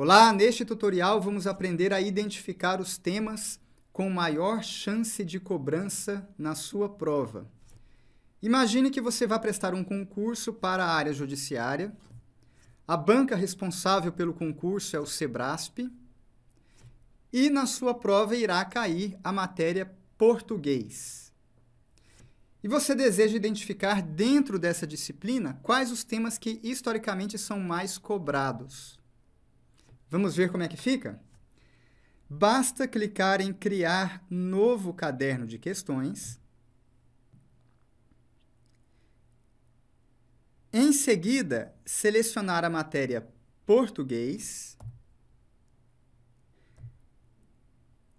Olá, neste tutorial vamos aprender a identificar os temas com maior chance de cobrança na sua prova. Imagine que você vai prestar um concurso para a área judiciária. A banca responsável pelo concurso é o SEBRASP. E na sua prova irá cair a matéria português. E você deseja identificar dentro dessa disciplina quais os temas que historicamente são mais cobrados. Vamos ver como é que fica? Basta clicar em Criar novo caderno de questões. Em seguida, selecionar a matéria Português.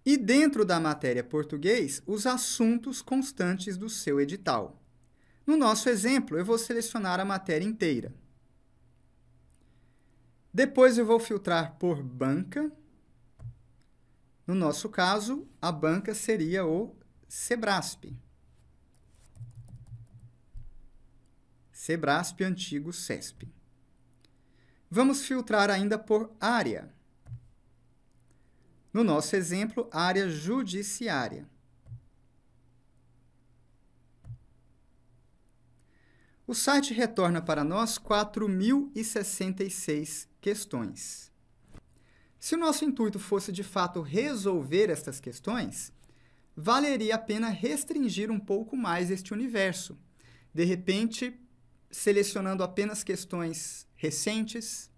E dentro da matéria Português, os assuntos constantes do seu edital. No nosso exemplo, eu vou selecionar a matéria inteira. Depois eu vou filtrar por banca. No nosso caso, a banca seria o Sebrasp. Sebrasp antigo CESP. Vamos filtrar ainda por área. No nosso exemplo, área judiciária. O site retorna para nós 4.066 questões. Se o nosso intuito fosse de fato resolver estas questões, valeria a pena restringir um pouco mais este universo. De repente, selecionando apenas questões recentes,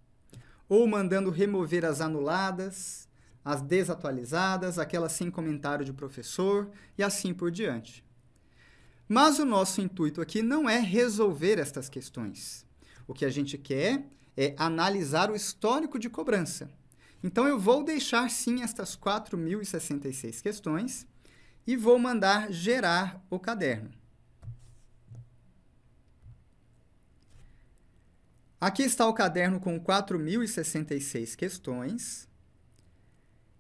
ou mandando remover as anuladas, as desatualizadas, aquelas sem comentário de professor e assim por diante. Mas o nosso intuito aqui não é resolver estas questões. O que a gente quer é analisar o histórico de cobrança. Então eu vou deixar sim estas 4066 questões e vou mandar gerar o caderno. Aqui está o caderno com 4066 questões.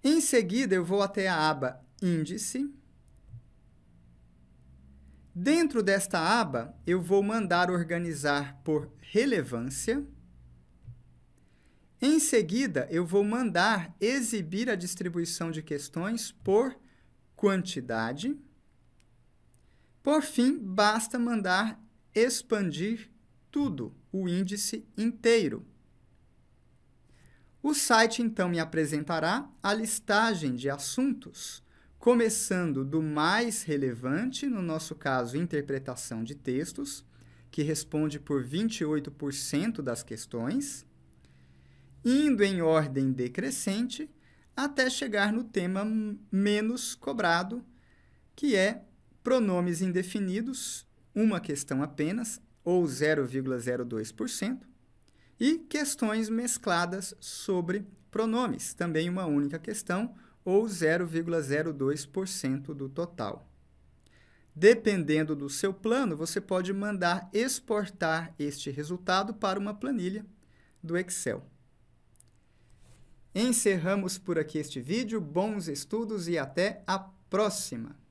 Em seguida, eu vou até a aba Índice Dentro desta aba, eu vou mandar organizar por relevância. Em seguida, eu vou mandar exibir a distribuição de questões por quantidade. Por fim, basta mandar expandir tudo, o índice inteiro. O site então me apresentará a listagem de assuntos começando do mais relevante, no nosso caso, interpretação de textos, que responde por 28% das questões, indo em ordem decrescente até chegar no tema menos cobrado, que é pronomes indefinidos, uma questão apenas, ou 0,02%, e questões mescladas sobre pronomes, também uma única questão, ou 0,02% do total. Dependendo do seu plano, você pode mandar exportar este resultado para uma planilha do Excel. Encerramos por aqui este vídeo. Bons estudos e até a próxima!